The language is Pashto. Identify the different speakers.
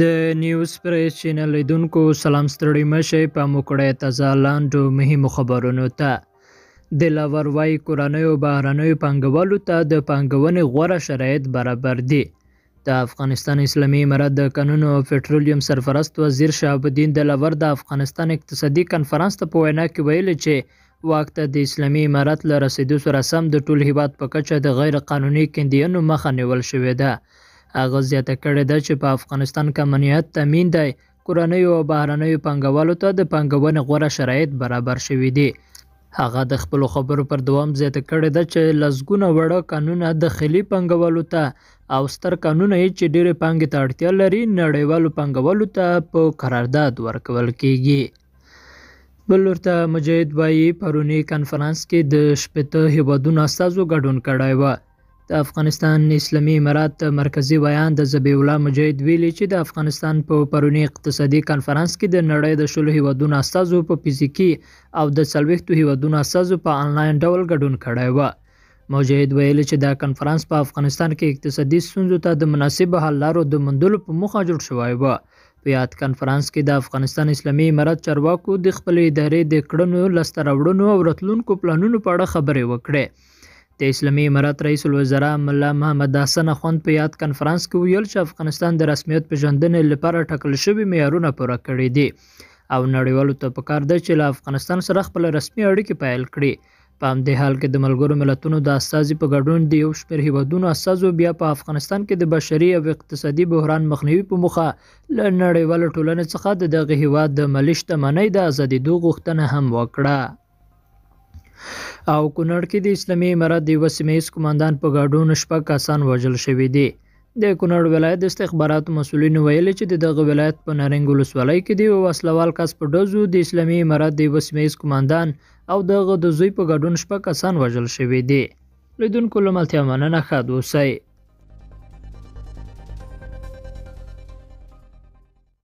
Speaker 1: د نیوز پریس چینل لیدونکو سلام ستړي مشه په موکړه تازه لاندو مهمو خبرونو ته د لاور وای کورنیو بهرنیو پنګوالو ته د پنګونې غوره شرایط برابر دي د افغانستان اسلامي امارات د قانون او پټرولیم سرپرست وزیر شهاب الدین د لاور د افغانستان اقتصادي کنفرانس ته په وینا کې ویل چې وخت د اسلامي امارات لپاره رسیدو سره سم د ټول هیواد په کچه د غیر قانوني کندیانو مخه نیول شوې ده هغه زیاته کړې ده چې په افغانستان کې امنیت تامین دی کورنیو او بهرنیو پانګوالو ته د پانګونې غوره شرایط برابر شوي دي هغه د خپل خبرو پر دوام زیاته کړې ده چې لزګونه وړه قانونه داخلي پانګوالو ته او ستر قانونه چې ډېرې پانګې ته اړتیا لري نړیوالو پانګوالو ته په قرارداد ورکول کیږي بلورته مجاهد وایي پرونی کانفرنس کې د شپږ هیوادونو استازو ګډون کړای و د افغانستان اسلامي امارات مرکزی ویان د ذبیح الله مجید ویلي چې د افغانستان په پرونی اقتصادي کانفرنس کې د نړۍ د شلو هیوادونو استازو په فزیکی او د څلوېښتو هیوادونو استازو په آنلاین ډول ګډون کړی و مجید ویل چې دا کانفرنس په افغانستان کې اقتصادي ستونزو ته د مناسب حل لارو د موندلو په موخه جوړ شوی و په یاد کانفرنس کې د افغانستان اسلامي امارات چارواکو د خپلې ادارې د کړنو لسته راوړنو او راتلونکو پلانونو په اړه خبرې وکړې د اسلامي امارات رئیس الوزرا ملا محمد حسن خوند په یاد کنفرانس کې ویل چې افغانستان د رسمیت پیژندنې لپاره ټاکل شوي معیارونه پوره کړي دي او نړیوالو ته پکار ده چې له افغانستان سره خپل رسمي اړیکې پیل کړي په همدې حال کې د ملګرو ملتونو د استازي په ګډون د یو شمېر هیوادونو استازو بیا په افغانستان کې د بشري او اقتصادي بحران مخنیوي په موخه له نړیوالو ټولنې څخه د دغه هیواد د ملي شتمنۍ د ازادېدو غوښتنه هم وکړه او کونړ کې د اسلامي امارات د وسمیس کمانډان په ګاډون شپږ کسان وژل شوې دي د کونړ ولایت د استخباراتو مسولینو ویلي چې دغه ولایت په نارنګ ولسوالۍ کې دی او وسلوال کس په ډزو د اسلامي امارات د وسمیز کمانډان او دغه د زوی په ګډون شپه کسان وژل شوې دي لیدونکو لملتیا مننه ښه دوسئ